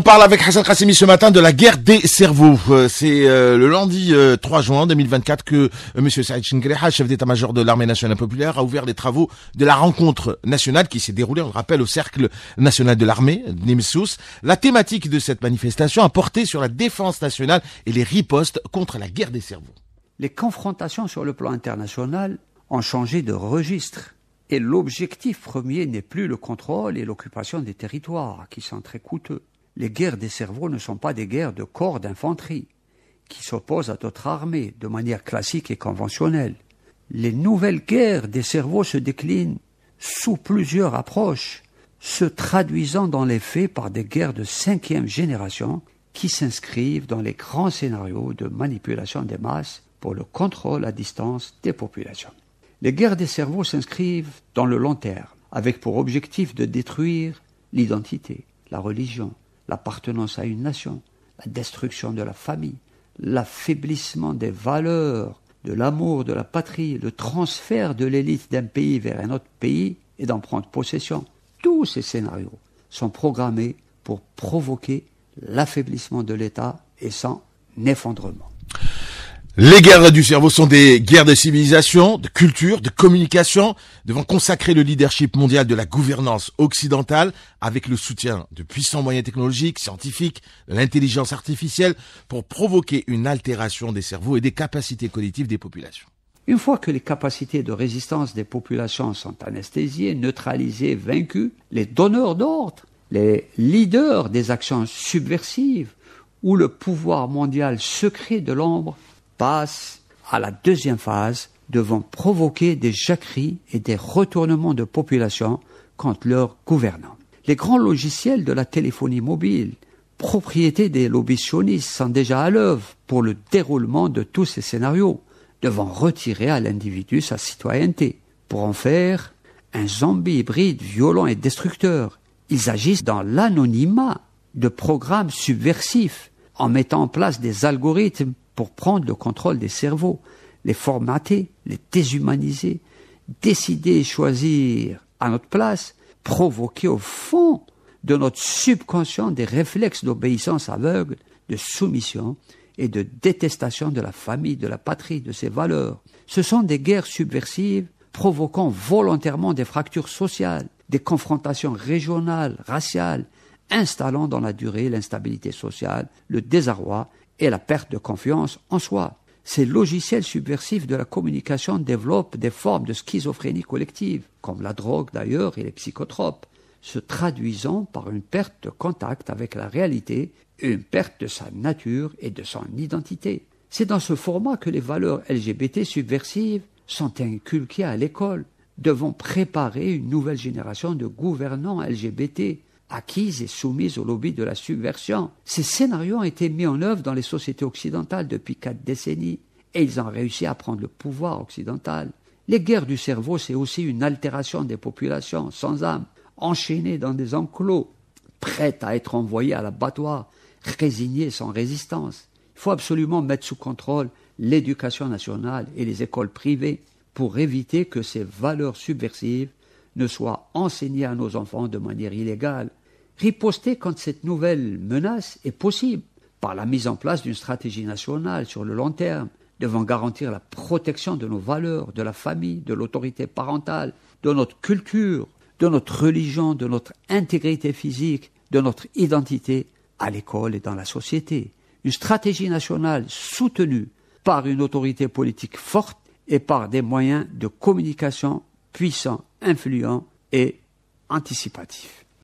On parle avec Hassan Kassimi ce matin de la guerre des cerveaux. Euh, c'est euh, le lundi 3 euh, juin 2024 que M. Saïd Chingreha, chef d'état-major de l'armée nationale populaire, a ouvert les travaux de la rencontre nationale qui s'est déroulée, on le rappelle, au Cercle national de l'armée, Nimsous. La thématique de cette manifestation a porté sur la défense nationale et les ripostes contre la guerre des cerveaux. Les confrontations sur le plan international ont changé de registre. Et l'objectif premier n'est plus le contrôle et l'occupation des territoires, qui sont très coûteux. Les guerres des cerveaux ne sont pas des guerres de corps d'infanterie, qui s'opposent à d'autres armées de manière classique et conventionnelle. Les nouvelles guerres des cerveaux se déclinent sous plusieurs approches, se traduisant dans les faits par des guerres de cinquième génération qui s'inscrivent dans les grands scénarios de manipulation des masses pour le contrôle à distance des populations. Les guerres des cerveaux s'inscrivent dans le long terme, avec pour objectif de détruire l'identité, la religion, l'appartenance à une nation, la destruction de la famille, l'affaiblissement des valeurs, de l'amour, de la patrie, le transfert de l'élite d'un pays vers un autre pays et d'en prendre possession. Tous ces scénarios sont programmés pour provoquer l'affaiblissement de l'État et son effondrement. Les guerres du cerveau sont des guerres de civilisation, de culture, de communication, devant consacrer le leadership mondial de la gouvernance occidentale avec le soutien de puissants moyens technologiques, scientifiques, l'intelligence artificielle, pour provoquer une altération des cerveaux et des capacités cognitives des populations. Une fois que les capacités de résistance des populations sont anesthésiées, neutralisées, vaincues, les donneurs d'ordre, les leaders des actions subversives ou le pouvoir mondial secret de l'ombre passent à la deuxième phase, devant provoquer des jacqueries et des retournements de population contre leurs gouvernants. Les grands logiciels de la téléphonie mobile, propriété des lobbies sionistes, sont déjà à l'œuvre pour le déroulement de tous ces scénarios, devant retirer à l'individu sa citoyenneté, pour en faire un zombie hybride violent et destructeur. Ils agissent dans l'anonymat de programmes subversifs en mettant en place des algorithmes pour prendre le contrôle des cerveaux, les formater, les déshumaniser, décider et choisir à notre place, provoquer au fond de notre subconscient des réflexes d'obéissance aveugle, de soumission et de détestation de la famille, de la patrie, de ses valeurs. Ce sont des guerres subversives provoquant volontairement des fractures sociales, des confrontations régionales, raciales, installant dans la durée l'instabilité sociale, le désarroi et la perte de confiance en soi. Ces logiciels subversifs de la communication développent des formes de schizophrénie collective, comme la drogue d'ailleurs et les psychotropes, se traduisant par une perte de contact avec la réalité une perte de sa nature et de son identité. C'est dans ce format que les valeurs LGBT subversives sont inculquées à l'école, devant préparer une nouvelle génération de gouvernants LGBT acquises et soumises au lobby de la subversion. Ces scénarios ont été mis en œuvre dans les sociétés occidentales depuis quatre décennies, et ils ont réussi à prendre le pouvoir occidental. Les guerres du cerveau, c'est aussi une altération des populations sans âme, enchaînées dans des enclos, prêtes à être envoyées à l'abattoir, résignées sans résistance. Il faut absolument mettre sous contrôle l'éducation nationale et les écoles privées pour éviter que ces valeurs subversives ne soient enseignées à nos enfants de manière illégale, riposter contre cette nouvelle menace est possible par la mise en place d'une stratégie nationale sur le long terme, devant garantir la protection de nos valeurs, de la famille, de l'autorité parentale, de notre culture, de notre religion, de notre intégrité physique, de notre identité à l'école et dans la société. Une stratégie nationale soutenue par une autorité politique forte et par des moyens de communication puissants, influents et anticipatifs.